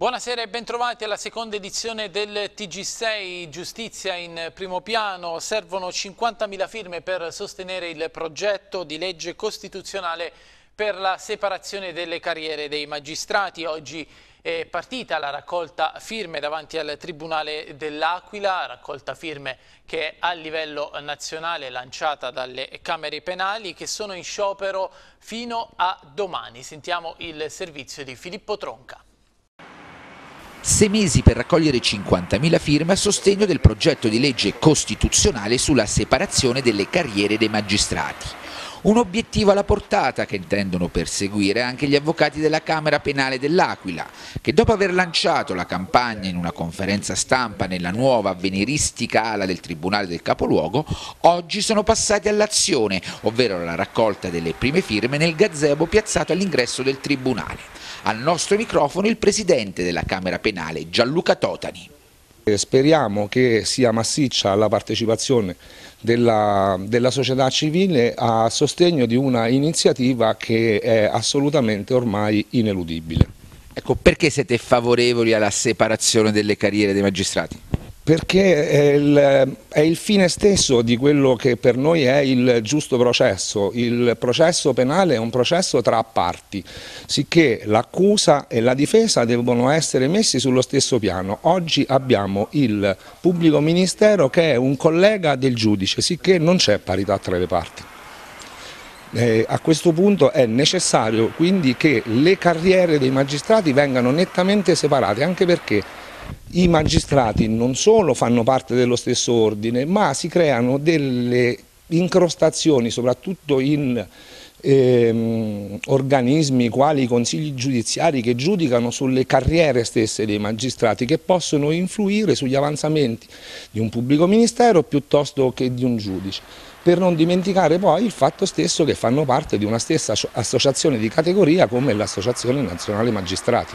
Buonasera e bentrovati alla seconda edizione del TG6 Giustizia in primo piano. Servono 50.000 firme per sostenere il progetto di legge costituzionale per la separazione delle carriere dei magistrati. Oggi è partita la raccolta firme davanti al Tribunale dell'Aquila, raccolta firme che è a livello nazionale lanciata dalle Camere Penali che sono in sciopero fino a domani. Sentiamo il servizio di Filippo Tronca sei mesi per raccogliere 50.000 firme a sostegno del progetto di legge costituzionale sulla separazione delle carriere dei magistrati un obiettivo alla portata che intendono perseguire anche gli avvocati della Camera Penale dell'Aquila, che dopo aver lanciato la campagna in una conferenza stampa nella nuova avveniristica ala del Tribunale del Capoluogo, oggi sono passati all'azione, ovvero alla raccolta delle prime firme nel gazebo piazzato all'ingresso del Tribunale. Al nostro microfono il Presidente della Camera Penale, Gianluca Totani. Eh, speriamo che sia massiccia la partecipazione della, della società civile a sostegno di una iniziativa che è assolutamente ormai ineludibile. Ecco, perché siete favorevoli alla separazione delle carriere dei magistrati? perché è il, è il, fine stesso di quello che per noi è il giusto processo. Il processo penale è un processo tra parti, sicché l'accusa e la difesa devono essere messi sullo stesso piano. Oggi abbiamo il pubblico ministero che è un collega del giudice, sicché non c'è parità tra le parti. Eh, a questo punto è necessario quindi che le carriere dei magistrati vengano nettamente separate, anche perché i magistrati non solo fanno parte dello stesso ordine, ma si creano delle incrostazioni, soprattutto in ehm, organismi quali i consigli giudiziari che giudicano sulle carriere stesse dei magistrati che possono influire sugli avanzamenti di un pubblico ministero piuttosto che di un giudice per non dimenticare poi il fatto stesso che fanno parte di una stessa associazione di categoria come l'Associazione Nazionale Magistrati.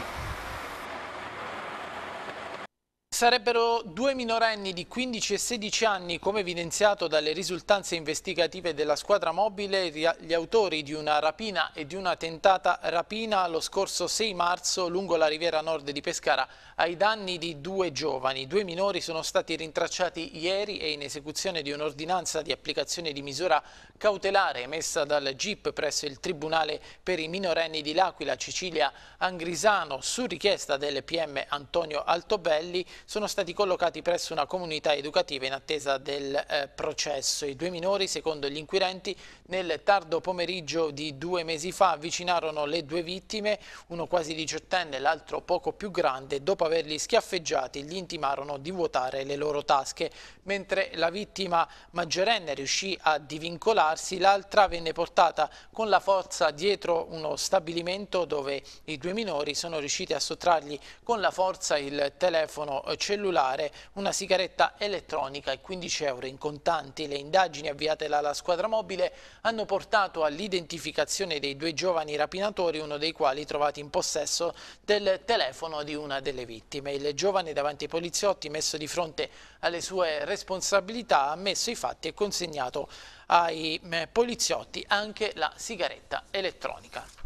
Sarebbero due minorenni di 15 e 16 anni, come evidenziato dalle risultanze investigative della squadra mobile, gli autori di una rapina e di una tentata rapina lo scorso 6 marzo lungo la riviera nord di Pescara ai danni di due giovani. Due minori sono stati rintracciati ieri e in esecuzione di un'ordinanza di applicazione di misura cautelare emessa dal GIP presso il Tribunale per i minorenni di L'Aquila, Cecilia Angrisano, su richiesta del PM Antonio Altobelli, sono stati collocati presso una comunità educativa in attesa del eh, processo. I due minori, secondo gli inquirenti, nel tardo pomeriggio di due mesi fa avvicinarono le due vittime, uno quasi diciottenne e l'altro poco più grande, dopo averli schiaffeggiati gli intimarono di vuotare le loro tasche. Mentre la vittima maggiorenne riuscì a divincolarsi, l'altra venne portata con la forza dietro uno stabilimento dove i due minori sono riusciti a sottrargli con la forza il telefono eh, cellulare, una sigaretta elettronica e 15 euro in contanti. Le indagini avviate dalla squadra mobile hanno portato all'identificazione dei due giovani rapinatori, uno dei quali trovati in possesso del telefono di una delle vittime. Il giovane davanti ai poliziotti, messo di fronte alle sue responsabilità, ha ammesso i fatti e consegnato ai eh, poliziotti anche la sigaretta elettronica.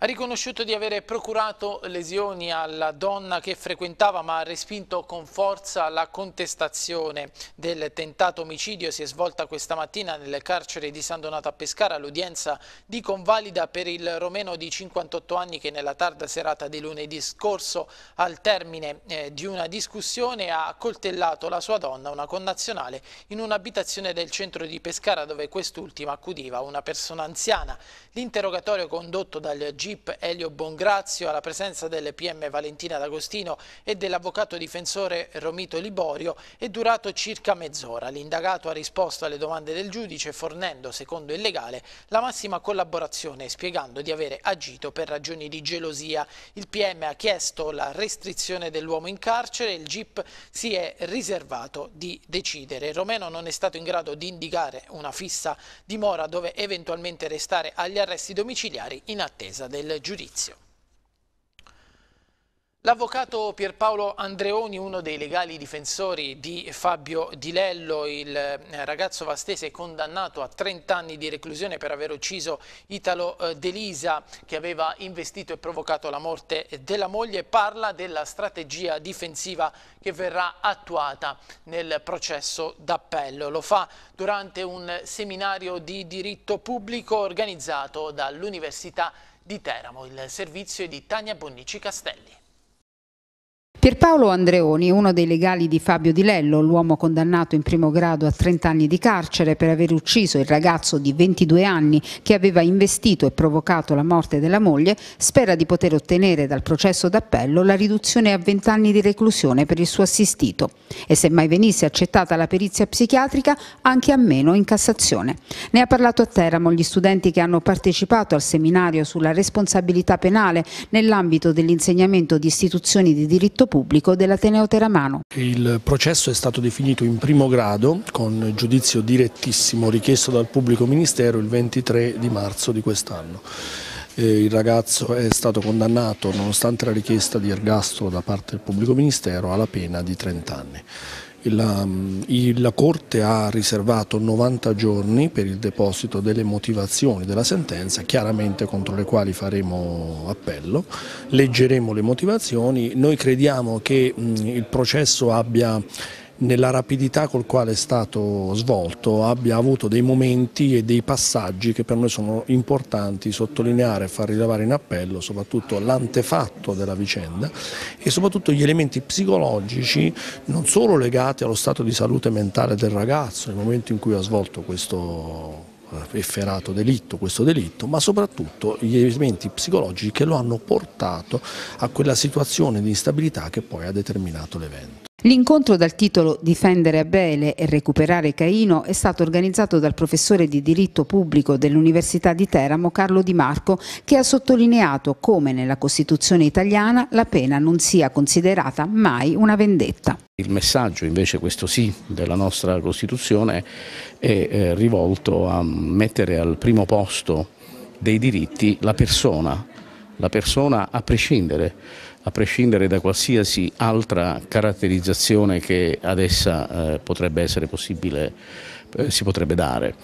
Ha riconosciuto di avere procurato lesioni alla donna che frequentava ma ha respinto con forza la contestazione del tentato omicidio. Si è svolta questa mattina nel carcere di San Donato a Pescara l'udienza di convalida per il romeno di 58 anni che nella tarda serata di lunedì scorso al termine eh, di una discussione ha coltellato la sua donna, una connazionale, in un'abitazione del centro di Pescara dove quest'ultima accudiva una persona anziana. L'interrogatorio condotto dal G GIP Elio Bongrazio, alla presenza delle PM Valentina D'Agostino e dell'avvocato difensore Romito Liborio, è durato circa mezz'ora. L'indagato ha risposto alle domande del giudice fornendo, secondo il legale, la massima collaborazione e spiegando di avere agito per ragioni di gelosia. Il PM ha chiesto la restrizione dell'uomo in carcere e il GIP si è riservato di decidere. Romeno non è stato in grado di indicare una fissa dimora dove eventualmente restare agli arresti domiciliari in attesa del del giudizio. L'avvocato Pierpaolo Andreoni, uno dei legali difensori di Fabio Di Lello, il eh, ragazzo vastese condannato a 30 anni di reclusione per aver ucciso Italo eh, Delisa che aveva investito e provocato la morte della moglie, parla della strategia difensiva che verrà attuata nel processo d'appello. Lo fa durante un seminario di diritto pubblico organizzato dall'Università di di Teramo, il servizio di Tania Bonnici Castelli. Pierpaolo Andreoni, uno dei legali di Fabio Di Lello, l'uomo condannato in primo grado a 30 anni di carcere per aver ucciso il ragazzo di 22 anni che aveva investito e provocato la morte della moglie, spera di poter ottenere dal processo d'appello la riduzione a 20 anni di reclusione per il suo assistito e se mai venisse accettata la perizia psichiatrica anche a meno in Cassazione. Ne ha parlato a Teramo gli studenti che hanno partecipato al seminario sulla responsabilità penale nell'ambito dell'insegnamento di istituzioni di diritto pubblico pubblico dell'Ateneo Teramano. Il processo è stato definito in primo grado con giudizio direttissimo richiesto dal pubblico ministero il 23 di marzo di quest'anno eh, il ragazzo è stato condannato, nonostante la richiesta di ergastolo da parte del pubblico ministero, alla pena di 30 anni. La, um, la, Corte ha riservato 90 giorni per il deposito delle motivazioni della sentenza, chiaramente contro le quali faremo appello, leggeremo le motivazioni, noi crediamo che mh, mm, il processo abbia nella rapidità col quale è stato svolto abbia avuto dei momenti e dei passaggi che per noi sono importanti sottolineare e far rilevare in appello soprattutto l'antefatto della vicenda e soprattutto gli elementi psicologici non solo legati allo stato di salute mentale del ragazzo nel momento in cui ha svolto questo eh, efferato delitto, questo delitto, ma soprattutto gli elementi psicologici che lo hanno portato a quella situazione di instabilità che poi ha determinato l'evento. L'incontro dal titolo Difendere Abele e recuperare Caino è stato organizzato dal professore di diritto pubblico dell'Università di Teramo Carlo Di Marco che ha sottolineato come nella Costituzione italiana la pena non sia considerata mai una vendetta. Il messaggio invece, questo sì, della nostra Costituzione è eh, rivolto a mettere al primo posto dei diritti la persona, la persona a prescindere a prescindere da qualsiasi altra caratterizzazione che ad essa eh, potrebbe essere possibile, eh, si potrebbe dare.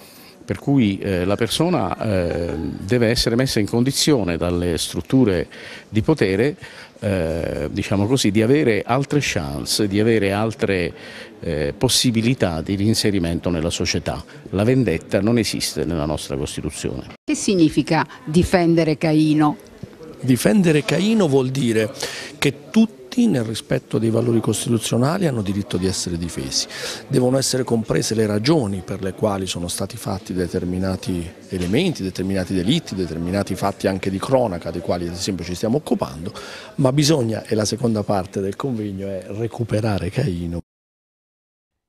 Per cui eh, la persona eh, deve essere messa in condizione dalle strutture di potere eh, diciamo così, di avere altre chance, di avere altre eh, possibilità di reinserimento nella società. La vendetta non esiste nella nostra Costituzione. Che significa difendere Caino? Difendere Caino vuol dire che tutti nel rispetto dei valori costituzionali hanno diritto di essere difesi. Devono essere comprese le ragioni per le quali sono stati fatti determinati elementi, determinati delitti, determinati fatti anche di cronaca dei quali ad esempio ci stiamo occupando, ma bisogna, e la seconda parte del convegno è recuperare Caino.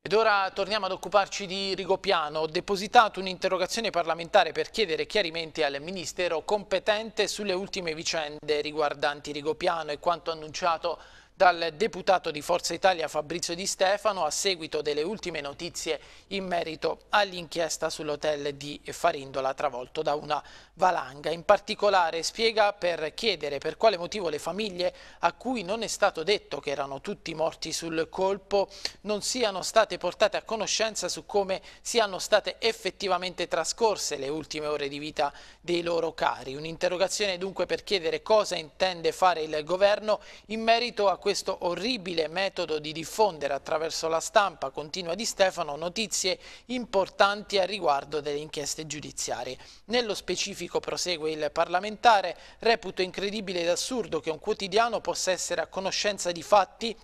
Ed ora torniamo ad occuparci di Rigopiano. Ho depositato un'interrogazione parlamentare per chiedere chiarimenti al Ministero competente sulle ultime vicende riguardanti Rigopiano e quanto annunciato dal deputato di Forza Italia Fabrizio Di Stefano a seguito delle ultime notizie in merito all'inchiesta sull'hotel di Farindola travolto da una valanga. In particolare spiega per chiedere per quale motivo le famiglie a cui non è stato detto che erano tutti morti sul colpo non siano state portate a conoscenza su come siano state effettivamente trascorse le ultime ore di vita dei loro cari. Un'interrogazione dunque per chiedere cosa intende fare il governo in merito a questo orribile metodo di diffondere attraverso la stampa continua di Stefano notizie importanti a riguardo delle inchieste giudiziarie. Nello specifico, prosegue il parlamentare, reputo incredibile ed assurdo che un quotidiano possa essere a conoscenza di fatti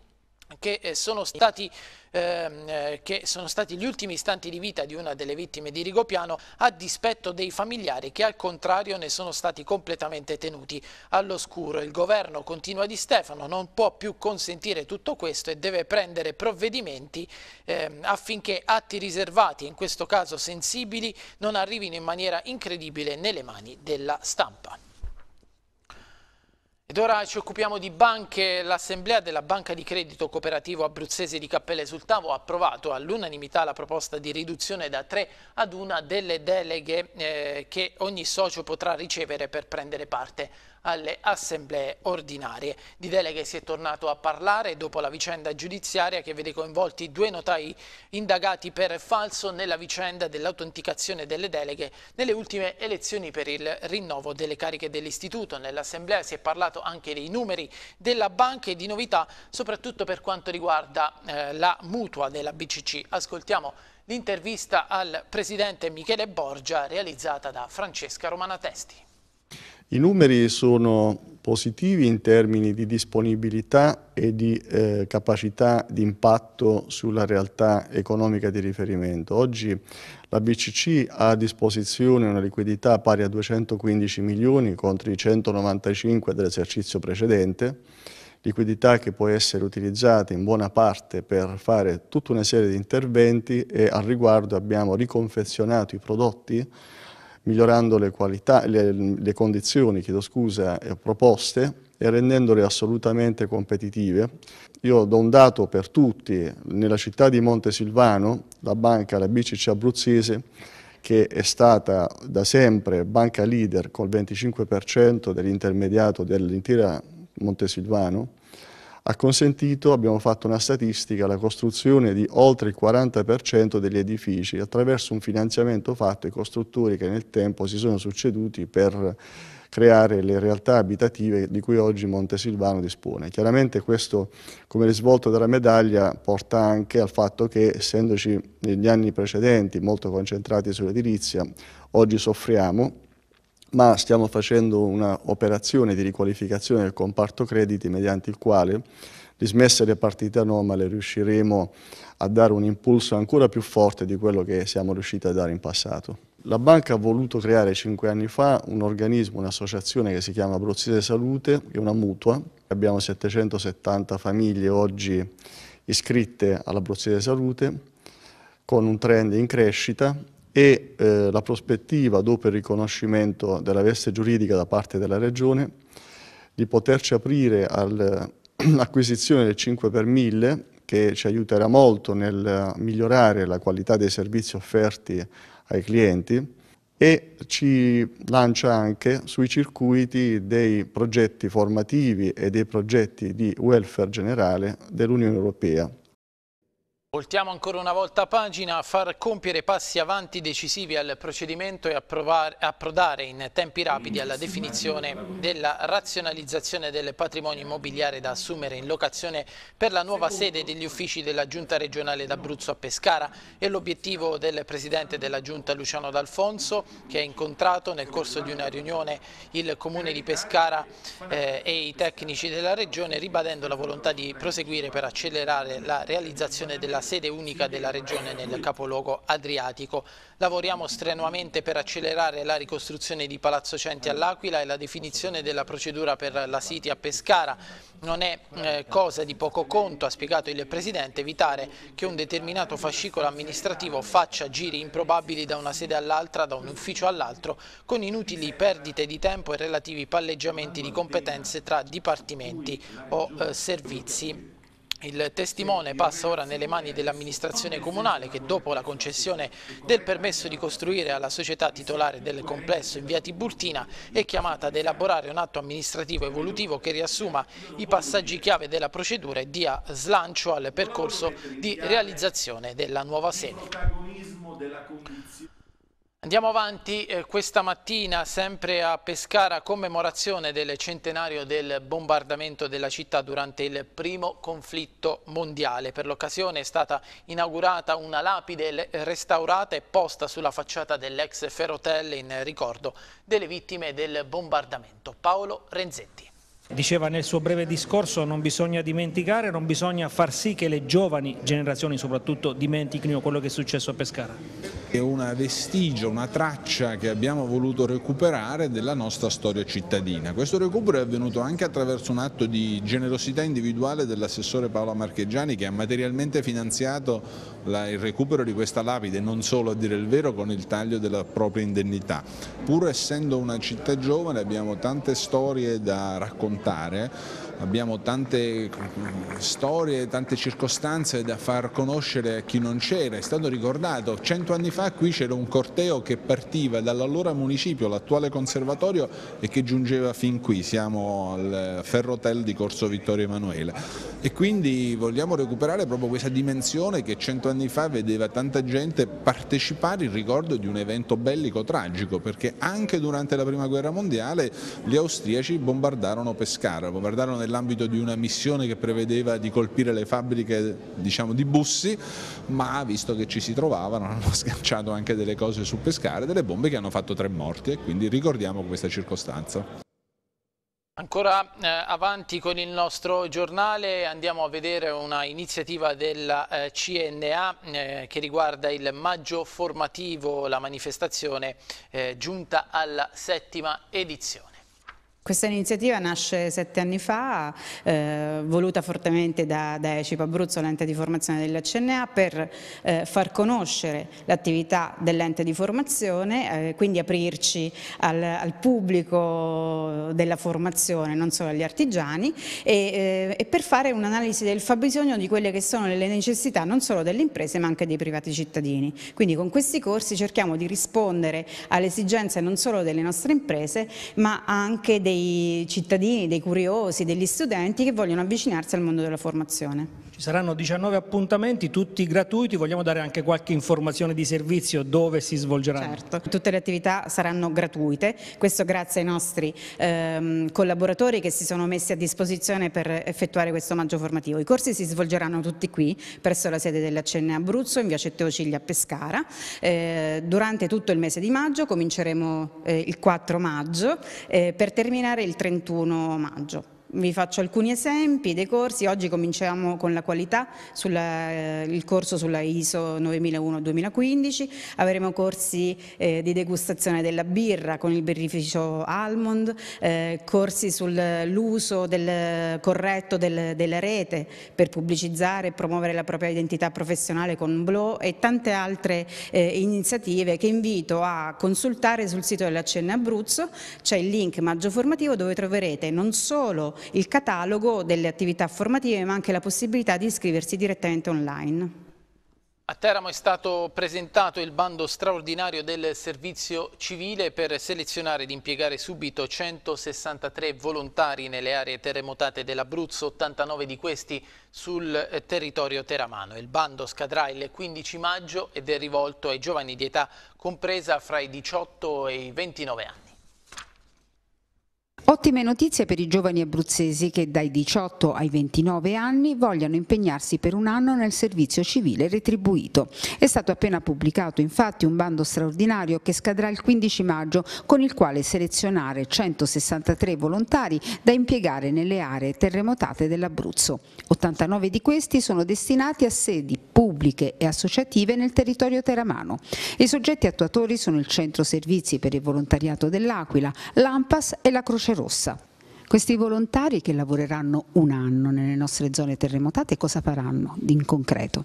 che eh, sono, stati, ehm, eh, che sono stati gli ultimi istanti di vita di una delle vittime di Rigopiano a dispetto dei familiari che al contrario ne sono stati completamente tenuti all'oscuro. Il governo continua di Stefano, non può più consentire tutto questo e deve prendere provvedimenti eh, affinché atti riservati, in questo caso sensibili, non arrivino in maniera incredibile nelle mani della stampa. Ed ora ci occupiamo di banche. L'Assemblea della Banca di Credito Cooperativo Abruzzese di Cappelle sul Tavo ha approvato all'unanimità la proposta di riduzione da tre ad una delle deleghe eh, che ogni socio potrà ricevere per prendere parte alle assemblee ordinarie. Di deleghe si è tornato a parlare dopo la vicenda giudiziaria che vede coinvolti due notai indagati per falso nella vicenda dell'autenticazione delle deleghe nelle ultime elezioni per il rinnovo delle cariche dell'istituto. Nell'assemblea si è parlato anche dei numeri della banca e di novità soprattutto per quanto riguarda eh, la mutua della BCC. Ascoltiamo l'intervista al presidente Michele Borgia realizzata da Francesca Romanatesti. I numeri sono positivi in termini di disponibilità e di eh, capacità di impatto sulla realtà economica di riferimento. Oggi la BCC ha a disposizione una liquidità pari a 215 milioni contro i 195 dell'esercizio precedente, liquidità che può essere utilizzata in buona parte per fare tutta una serie di interventi e al riguardo abbiamo riconfezionato i prodotti migliorando le, qualità, le, le condizioni scusa, eh, proposte e rendendole assolutamente competitive. Io do un dato per tutti, nella città di Montesilvano la banca, la BCC Abruzzese, che è stata da sempre banca leader col 25% dell'intermediato dell'intera Montesilvano, ha consentito, abbiamo fatto una statistica, la costruzione di oltre il 40% degli edifici attraverso un finanziamento fatto ai costruttori che nel tempo si sono succeduti per creare le realtà abitative di cui oggi Montesilvano dispone. Chiaramente questo, come risvolto della medaglia, porta anche al fatto che, essendoci negli anni precedenti molto concentrati sull'edilizia, oggi soffriamo ma stiamo facendo un'operazione di riqualificazione del comparto crediti mediante il quale dismesse le partite anomale riusciremo a dare un impulso ancora più forte di quello che siamo riusciti a dare in passato. La banca ha voluto creare cinque anni fa un organismo, un'associazione che si chiama Abruzzese Salute, che è una mutua. Abbiamo 770 famiglie oggi iscritte all'Abruzzese Salute, con un trend in crescita e eh, la prospettiva, dopo il riconoscimento della veste giuridica da parte della Regione, di poterci aprire all'acquisizione del 5 per 1000 che ci aiuterà molto nel migliorare la qualità dei servizi offerti ai clienti e ci lancia anche sui circuiti dei progetti formativi e dei progetti di welfare generale dell'Unione Europea. Voltiamo ancora una volta pagina, a far compiere passi avanti decisivi al procedimento e approdare in tempi rapidi alla definizione della razionalizzazione del patrimonio immobiliare da assumere in locazione per la nuova sede degli uffici della Giunta regionale d'Abruzzo a Pescara e l'obiettivo del Presidente della Giunta Luciano D'Alfonso che ha incontrato nel corso di una riunione il Comune di Pescara eh, e i tecnici della Regione ribadendo la volontà di proseguire per accelerare la realizzazione della sede unica della regione nel capoluogo adriatico. Lavoriamo strenuamente per accelerare la ricostruzione di Palazzo Centi all'Aquila e la definizione della procedura per la City a Pescara. Non è eh, cosa di poco conto, ha spiegato il Presidente, evitare che un determinato fascicolo amministrativo faccia giri improbabili da una sede all'altra, da un ufficio all'altro, con inutili perdite di tempo e relativi palleggiamenti di competenze tra dipartimenti o eh, servizi. Il testimone passa ora nelle mani dell'amministrazione comunale che dopo la concessione del permesso di costruire alla società titolare del complesso in via Tiburtina è chiamata ad elaborare un atto amministrativo evolutivo che riassuma i passaggi chiave della procedura e dia slancio al percorso di realizzazione della nuova sede. Andiamo avanti, eh, questa mattina sempre a Pescara, commemorazione del centenario del bombardamento della città durante il primo conflitto mondiale. Per l'occasione è stata inaugurata una lapide restaurata e posta sulla facciata dell'ex Ferrotelle in ricordo delle vittime del bombardamento. Paolo Renzetti. Diceva nel suo breve discorso non bisogna dimenticare, non bisogna far sì che le giovani generazioni soprattutto dimentichino quello che è successo a Pescara. È una vestigia, una traccia che abbiamo voluto recuperare della nostra storia cittadina. Questo recupero è avvenuto anche attraverso un atto di generosità individuale dell'assessore Paola Marcheggiani che ha materialmente finanziato il recupero di questa lapide, non solo a dire il vero con il taglio della propria indennità. Pur essendo una città giovane abbiamo tante storie da raccontare raccontare abbiamo tante mm, storie, tante circostanze da far conoscere a chi non c'era. È stato ricordato, cento anni fa qui c'era un corteo che partiva dall'allora municipio, l'attuale conservatorio, e che giungeva fin qui, siamo al Ferrotel di Corso Vittorio Emanuele. E quindi vogliamo recuperare proprio questa dimensione che cento anni fa vedeva tanta gente partecipare in ricordo di un evento bellico tragico, perché anche durante la Prima Guerra Mondiale gli austriaci bombardarono Pescara, bombardarono nella nell'ambito di una missione che prevedeva di colpire le fabbriche diciamo, di bussi, ma visto che ci si trovavano hanno schiacciato anche delle cose su pescare, delle bombe che hanno fatto tre morti e quindi ricordiamo questa circostanza. Ancora eh, avanti con il nostro giornale andiamo a vedere una iniziativa della eh, CNA eh, che riguarda il maggio formativo, la manifestazione eh, giunta alla settima edizione. Questa iniziativa nasce sette anni fa, eh, voluta fortemente da, da ECIP Abruzzo, l'ente di formazione della CNA, per eh, far conoscere l'attività dell'ente di formazione, eh, quindi aprirci al, al, pubblico della formazione, non solo agli artigiani, e, eh, e per fare un'analisi del fabbisogno di quelle che sono le necessità non solo delle imprese ma anche dei privati cittadini. Quindi con questi corsi cerchiamo di rispondere alle esigenze non solo delle nostre imprese ma anche dei dei cittadini, dei curiosi, degli studenti che vogliono avvicinarsi al mondo della formazione saranno 19 appuntamenti, tutti gratuiti, vogliamo dare anche qualche informazione di servizio dove si svolgeranno? Certo, tutte le attività saranno gratuite, questo grazie ai nostri ehm, collaboratori che si sono messi a disposizione per effettuare questo maggio formativo. I corsi si svolgeranno tutti qui, presso la sede della dell'Accenne Abruzzo, in via Cetteo Ciglia a Pescara. Eh, durante tutto il mese di maggio, cominceremo eh, il 4 maggio, eh, per terminare il 31 maggio. Vi faccio alcuni esempi dei corsi, oggi cominciamo con la qualità, sulla, eh, il corso sulla ISO 9001-2015, avremo corsi eh, di degustazione della birra con il birrificio Almond, eh, corsi sull'uso del, corretto del, della rete per pubblicizzare e promuovere la propria identità professionale con Blo e tante altre eh, iniziative che invito a consultare sul sito della Cenne Abruzzo, c'è il link Maggio Formativo dove troverete non solo il catalogo delle attività formative ma anche la possibilità di iscriversi direttamente online. A Teramo è stato presentato il bando straordinario del servizio civile per selezionare ed impiegare subito 163 volontari nelle aree terremotate dell'Abruzzo, 89 di questi sul eh, territorio teramano. Il bando scadrà il 15 maggio ed è rivolto ai giovani di età compresa fra i 18 e i 29 anni. Ottime notizie per i giovani abruzzesi che dai 18 ai 29 anni vogliono impegnarsi per un anno nel servizio civile retribuito. È stato appena pubblicato infatti un bando straordinario che scadrà il 15 maggio con il quale selezionare 163 volontari da impiegare nelle aree terremotate dell'Abruzzo. 89 di questi sono destinati a sedi pubbliche e associative nel territorio teramano. I soggetti attuatori sono il Centro Servizi per il Volontariato dell'Aquila, l'AMPAS e la Croce Croce Rossa. Questi volontari che lavoreranno un anno nelle nostre zone terremotate cosa faranno in concreto?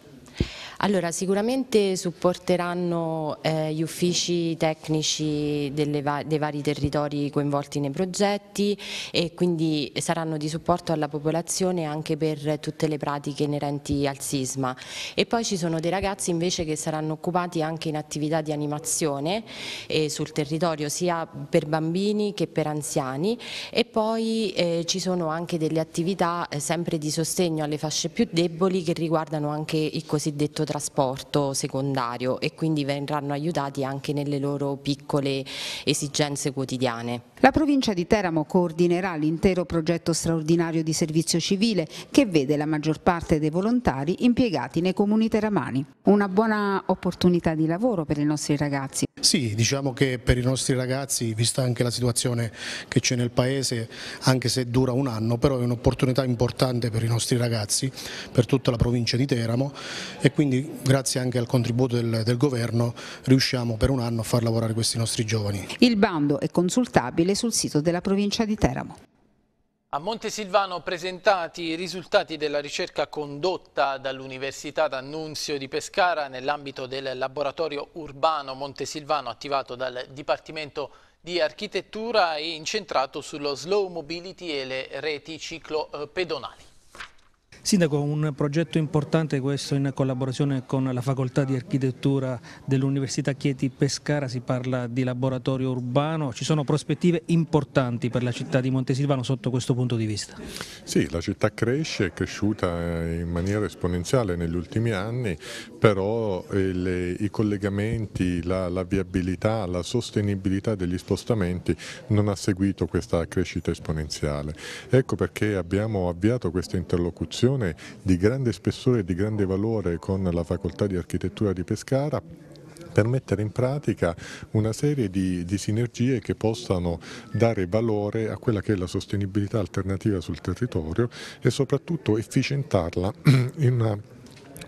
Allora, sicuramente supporteranno eh, gli uffici tecnici va dei vari territori coinvolti nei progetti e quindi saranno di supporto alla popolazione anche per tutte le pratiche inerenti al sisma. E poi ci sono dei ragazzi invece che saranno occupati anche in attività di animazione eh, sul territorio sia per bambini che per anziani e poi eh, ci sono anche delle attività eh, sempre di sostegno alle fasce più deboli che riguardano anche il cosiddetto trasporto secondario e quindi verranno aiutati anche nelle loro piccole esigenze quotidiane. La provincia di Teramo coordinerà l'intero progetto straordinario di servizio civile che vede la maggior parte dei volontari impiegati nei comuni teramani. Una buona opportunità di lavoro per i nostri ragazzi. Sì, diciamo che per i nostri ragazzi, vista anche la situazione che c'è nel paese, anche se dura un anno, però è un'opportunità importante per i nostri ragazzi, per tutta la provincia di Teramo e quindi quindi grazie anche al contributo del, del governo riusciamo per un anno a far lavorare questi nostri giovani. Il bando è consultabile sul sito della provincia di Teramo. A Montesilvano presentati i risultati della ricerca condotta dall'Università d'Annunzio di Pescara nell'ambito del laboratorio urbano Montesilvano attivato dal Dipartimento di Architettura e incentrato sullo slow mobility e le reti ciclopedonali. Eh, Sindaco, un progetto importante questo in collaborazione con la Facoltà di Architettura dell'Università Chieti Pescara, si parla di laboratorio urbano, ci sono prospettive importanti per la città di Montesilvano sotto questo punto di vista? Sì, la città cresce, è cresciuta eh, in maniera esponenziale negli ultimi anni, però eh, i collegamenti, la, la viabilità, la sostenibilità degli spostamenti non ha seguito questa crescita esponenziale. Ecco perché abbiamo avviato questa interlocuzione collaborazione di grande spessore e di grande valore con la Facoltà di Architettura di Pescara per mettere in pratica una serie di, di, sinergie che possano dare valore a quella che è la sostenibilità alternativa sul territorio e soprattutto efficientarla in una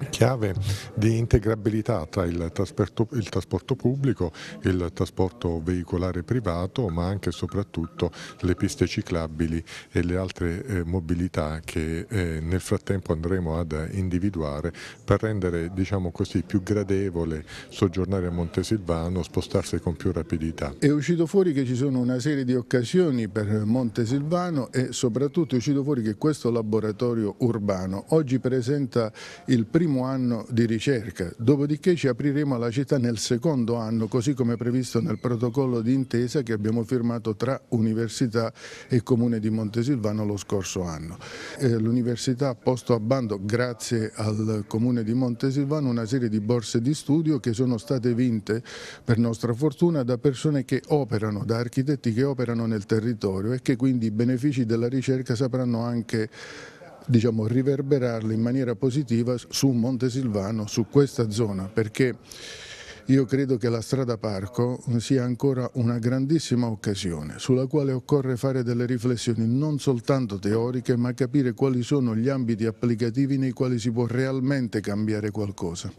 chiave di integrabilità tra il trasporto, il trasporto pubblico, il trasporto veicolare privato, ma anche e soprattutto le piste ciclabili e le altre eh, mobilità che eh, nel frattempo andremo ad individuare per rendere diciamo così, più gradevole soggiornare a Montesilvano, spostarsi con più rapidità. È uscito fuori che ci sono una serie di occasioni per Montesilvano e soprattutto è uscito fuori che questo laboratorio urbano oggi presenta il primo primo anno di ricerca, dopodiché ci apriremo alla città nel secondo anno, così come previsto nel protocollo di intesa che abbiamo firmato tra Università e Comune di Montesilvano lo scorso anno. Eh, L'Università ha posto a bando, grazie al Comune di Montesilvano, una serie di borse di studio che sono state vinte, per nostra fortuna, da persone che operano, da architetti che operano nel territorio e che quindi i benefici della ricerca sapranno anche diciamo, riverberarle in maniera positiva su Montesilvano, su questa zona, perché io credo che la strada parco sia ancora una grandissima occasione sulla quale occorre fare delle riflessioni non soltanto teoriche ma capire quali sono gli ambiti applicativi nei quali si può realmente cambiare qualcosa.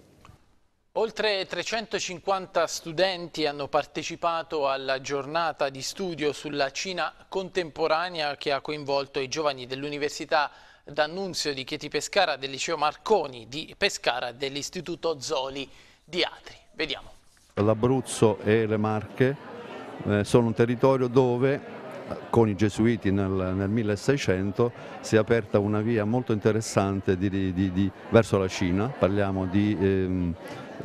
Oltre 350 studenti hanno partecipato alla giornata di studio sulla Cina contemporanea che ha coinvolto i giovani dell'Università D'Annunzio di Chieti Pescara, del liceo Marconi di Pescara dell'istituto Zoli di Atri. Vediamo. L'Abruzzo e le Marche eh, sono un territorio dove con i gesuiti nel, nel, 1600 si è aperta una via molto interessante di, di, di, verso la Cina, parliamo di ehm,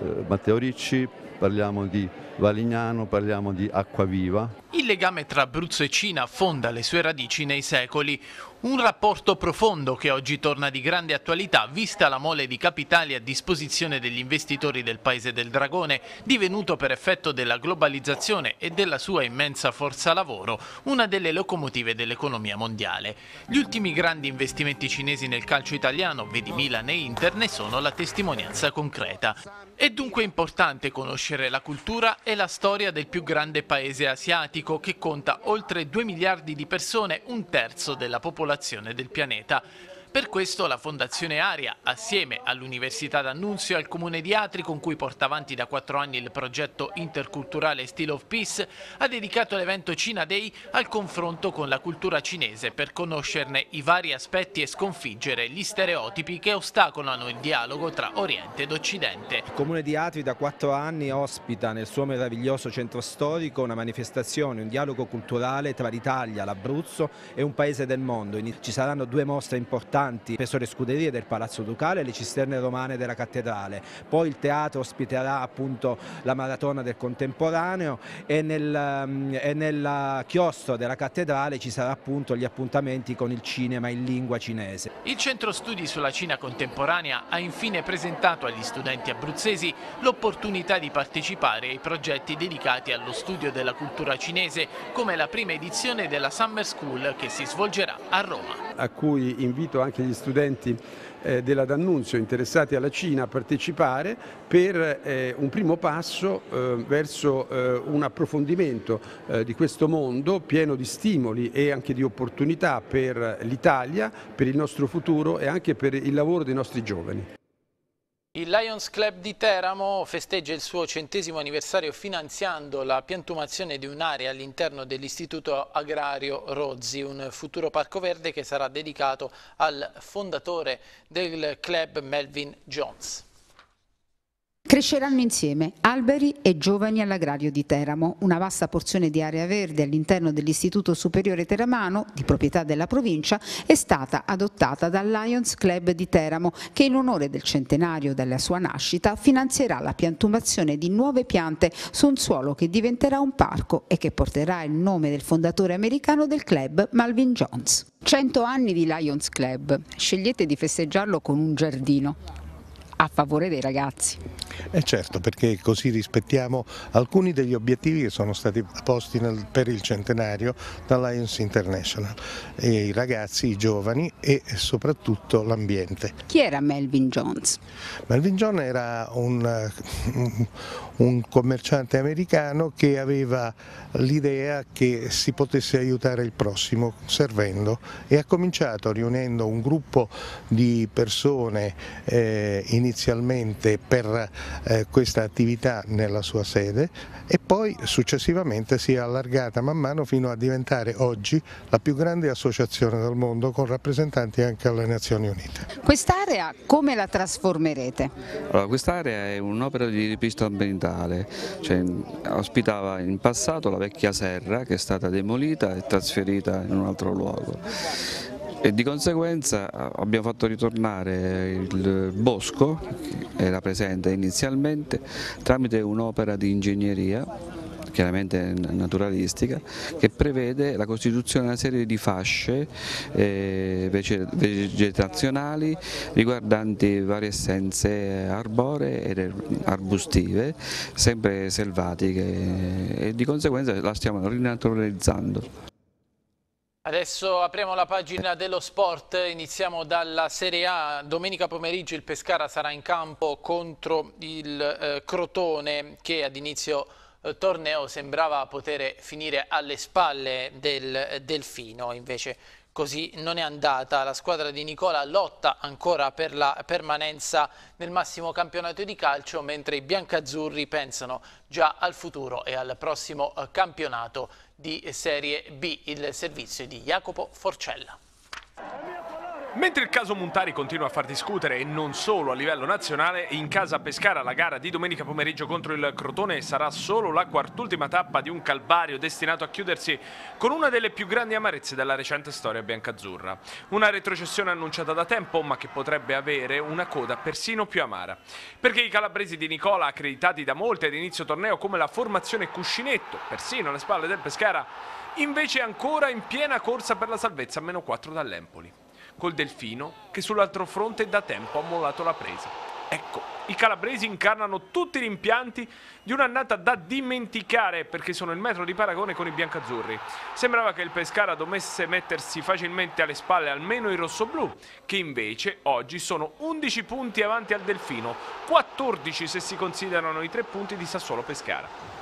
eh, Matteo Ricci, parliamo di Valignano, parliamo di Acquaviva. Il legame tra Abruzzo e Cina affonda le sue radici nei secoli, un rapporto profondo che oggi torna di grande attualità vista la mole di capitali a disposizione degli investitori del Paese del Dragone, divenuto per effetto della globalizzazione e della sua immensa forza lavoro una delle locomotive dell'economia mondiale. Gli ultimi grandi investimenti cinesi nel calcio italiano, vedi Milan e Inter, ne sono la testimonianza concreta. È dunque importante conoscere la cultura e la storia del più grande paese asiatico che conta oltre 2 miliardi di persone, un terzo della popolazione popolazione del pianeta. Per questo la Fondazione Aria, assieme all'Università d'Annunzio e al Comune di Atri, con cui porta avanti da quattro anni il progetto interculturale Steel of Peace, ha dedicato l'evento Cina Day al confronto con la cultura cinese per conoscerne i vari aspetti e sconfiggere gli stereotipi che ostacolano il dialogo tra Oriente ed Occidente. Il Comune di Atri da quattro anni ospita nel suo meraviglioso centro storico una manifestazione, un dialogo culturale tra l'Italia, l'Abruzzo e un paese del mondo. Ci saranno due mostre importanti importanti, presso le scuderie del Palazzo Ducale e le cisterne romane della cattedrale. Poi il teatro ospiterà appunto la maratona del contemporaneo e nel, mm, e nel chiostro della cattedrale ci saranno appunto gli appuntamenti con il cinema in lingua cinese. Il centro studi sulla Cina contemporanea ha infine presentato agli studenti abruzzesi l'opportunità di partecipare ai progetti dedicati allo studio della cultura cinese come la prima edizione della Summer School che si svolgerà a Roma. A cui invito anche anche gli studenti eh, della D'Annunzio interessati alla Cina a partecipare per eh, un primo passo eh, verso un approfondimento di questo mondo pieno di stimoli e anche di opportunità per l'Italia, per il nostro futuro e anche per il lavoro dei nostri giovani. Il Lions Club di Teramo festeggia il suo centesimo anniversario finanziando la piantumazione di un'area all'interno dell'Istituto Agrario Rozzi, un futuro parco verde che sarà dedicato al fondatore del club Melvin Jones. Cresceranno insieme alberi e giovani all'agrario di Teramo, una vasta porzione di area verde all'interno dell'Istituto Superiore Teramano, di proprietà della provincia, è stata adottata dal Lions Club di Teramo che in onore del centenario della sua nascita finanzierà la piantumazione di nuove piante su un suolo che diventerà un parco e che porterà il nome del fondatore americano del club Malvin Jones. 100 anni di Lions Club, scegliete di festeggiarlo con un giardino a favore dei ragazzi. E eh certo, perché così rispettiamo alcuni degli obiettivi che sono stati posti nel, per il centenario Lions International, e i ragazzi, i giovani e soprattutto l'ambiente. Chi era Melvin Jones? Melvin Jones era un eh, un commerciante americano che aveva l'idea che si potesse aiutare il prossimo servendo e ha cominciato riunendo un gruppo di persone eh, inizialmente per eh, questa attività nella sua sede e poi successivamente si è allargata man mano fino a diventare oggi la più grande associazione del mondo con rappresentanti anche alle Nazioni Unite. Quest'area come la trasformerete? Allora, quest'area è un'opera di ripisto ambientale ambientale, cioè, ospitava in passato la vecchia serra che è stata demolita e trasferita in un altro luogo e di conseguenza abbiamo fatto ritornare il bosco che era presente inizialmente tramite un'opera di ingegneria chiaramente naturalistica, che prevede la costituzione di una serie di fasce eh, vegetazionali riguardanti varie essenze arboree ed er-, arbustive, sempre selvatiche e di conseguenza la stiamo rinaturalizzando. Adesso apriamo la pagina dello sport, iniziamo dalla Serie A, domenica pomeriggio il Pescara sarà in campo contro il eh, Crotone che ad inizio eh, torneo sembrava poter finire alle spalle del eh, Delfino, invece così non è andata. La squadra di Nicola lotta ancora per la permanenza nel massimo campionato di calcio, mentre i biancazzurri pensano già al futuro e al prossimo eh, campionato di Serie B, il servizio di Jacopo Forcella. Mentre il caso Montari continua a far discutere e non solo a livello nazionale, in casa Pescara la gara di domenica pomeriggio contro il Crotone sarà solo la quart'ultima tappa di un calvario destinato a chiudersi con una delle più grandi amarezze della recente storia biancazzurra. Una retrocessione annunciata da tempo ma che potrebbe avere una coda persino più amara. Perché i calabresi di Nicola, accreditati da molti ad inizio torneo come la formazione cuscinetto, persino alle spalle del Pescara, invece ancora in piena corsa per la salvezza a meno 4 dall'Empoli col Delfino che sull'altro fronte da tempo ha mollato la presa. Ecco, i calabresi incarnano tutti i rimpianti di un'annata da dimenticare perché sono il metro di paragone con i biancazzurri. Sembrava che il Pescara dovesse mettersi facilmente alle spalle almeno i rossoblù, che invece oggi sono 11 punti avanti al Delfino, 14 se si considerano i tre punti di Sassuolo Pescara.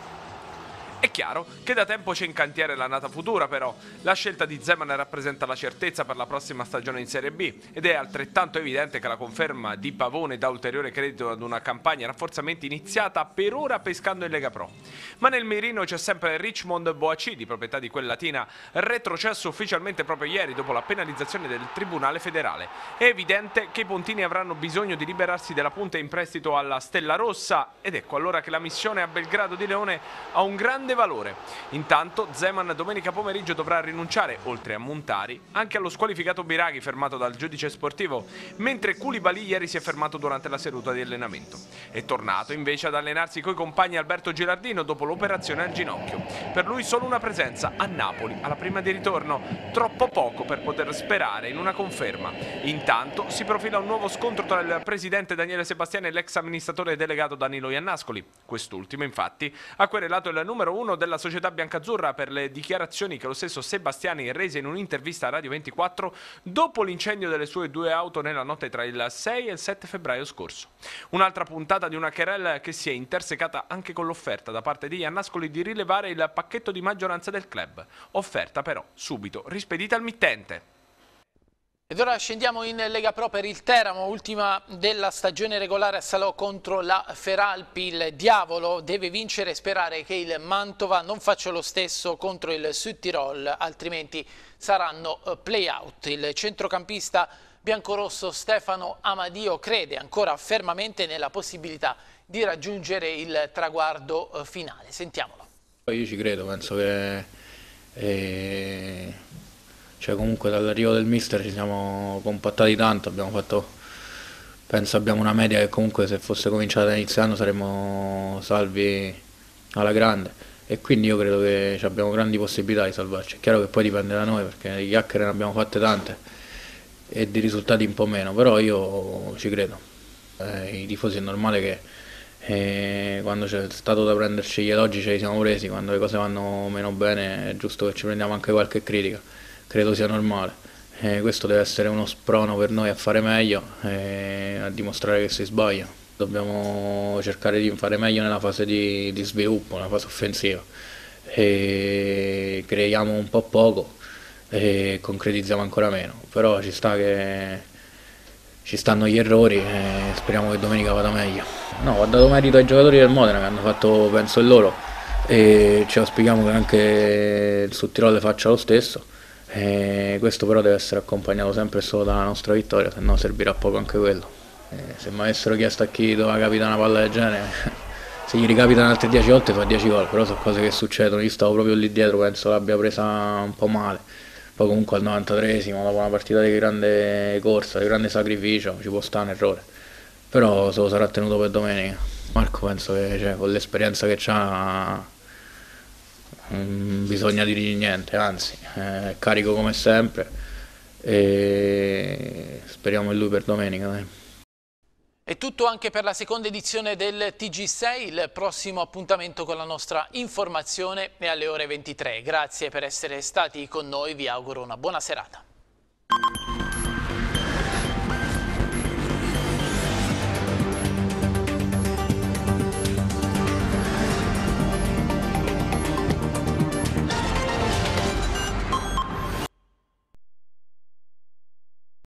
È chiaro che da tempo c'è in cantiere l'annata futura però. La scelta di Zeman rappresenta la certezza per la prossima stagione in Serie B ed è altrettanto evidente che la conferma di Pavone dà ulteriore credito ad una campagna rafforzamenti iniziata per ora pescando in Lega Pro. Ma nel mirino c'è sempre Richmond di proprietà di quel Latina, retrocesso ufficialmente proprio ieri dopo la penalizzazione del Tribunale federale. È evidente che i Pontini avranno bisogno di liberarsi della punta in prestito alla Stella Rossa ed ecco allora che la missione a Belgrado di Leone ha un grande grande valore. Intanto Zeman domenica pomeriggio dovrà rinunciare, oltre a Montari, anche allo squalificato Biraghi fermato dal giudice sportivo, mentre Koulibaly ieri si è fermato durante la seduta di allenamento. È tornato invece ad allenarsi coi compagni Alberto Girardino dopo l'operazione al ginocchio. Per lui solo una presenza a Napoli alla prima di ritorno, troppo poco per poter sperare in una conferma. Intanto si profila un nuovo scontro tra il presidente Daniele Sebastiani e l'ex amministratore delegato Danilo Iannascoli. Quest'ultimo infatti ha querelato il numero 1 1 della società biancazzurra per le dichiarazioni che lo stesso Sebastiani rese in un'intervista a Radio 24 dopo l'incendio delle sue due auto nella notte tra il 6 e il 7 febbraio scorso. Un'altra puntata di una querella che si è intersecata anche con l'offerta da parte di Iannascoli di rilevare il pacchetto di maggioranza del club, offerta però subito rispedita al mittente. Ed ora scendiamo in Lega Pro per il Teramo, ultima della stagione regolare a Salò contro la Feralpi. Il diavolo deve vincere e sperare che il Mantova non faccia lo stesso contro il Sud Tirol, altrimenti saranno eh, play-out. Il centrocampista biancorosso Stefano Amadio crede ancora fermamente nella possibilità di raggiungere il traguardo eh, finale. Sentiamolo. Io ci credo, penso che... E eh, cioè comunque dall'arrivo del mister ci siamo compattati tanto, abbiamo fatto, penso abbiamo una media che comunque se fosse cominciata all'inizio anno saremmo salvi alla grande e quindi io credo che abbiamo grandi possibilità di salvarci, è chiaro che poi dipende da noi perché di chiacchiere ne abbiamo fatte tante e di risultati un po' meno, però io ci credo, eh, i tifosi è normale che eh, quando c'è stato da prenderci gli elogi ce li siamo presi, quando le cose vanno meno bene è giusto che ci prendiamo anche qualche critica credo sia normale. Eh, questo deve essere uno sprono per noi a fare meglio e eh, a dimostrare che si sbaglia. Dobbiamo cercare di fare meglio nella fase di, di sviluppo, nella fase offensiva. E creiamo un po' poco e concretizziamo ancora meno, però ci sta che ci stanno gli errori e speriamo che domenica vada meglio. No, ho dato merito ai giocatori del Modena che hanno fatto penso il loro e ci auspichiamo che anche il Sud Tirol faccia lo stesso. E questo però deve essere accompagnato sempre solo dalla nostra vittoria, se no servirà poco anche quello. E se mi avessero chiesto a chi doveva capita una palla del genere, se gli ricapitano altre 10 volte fa 10 gol, però sono cose che succedono, io stavo proprio lì dietro, penso l'abbia presa un po' male. Poi comunque al 93esimo, dopo una partita di grande corsa, di grande sacrificio, ci può stare un errore. Però se lo sarà tenuto per domenica. Marco penso che cioè, con l'esperienza che ha Mm, bisogna dirgli niente, anzi, eh, è carico come sempre e speriamo in lui per domenica. Eh. È tutto anche per la seconda edizione del TG6, il prossimo appuntamento con la nostra informazione è alle ore 23. Grazie per essere stati con noi, vi auguro una buona serata.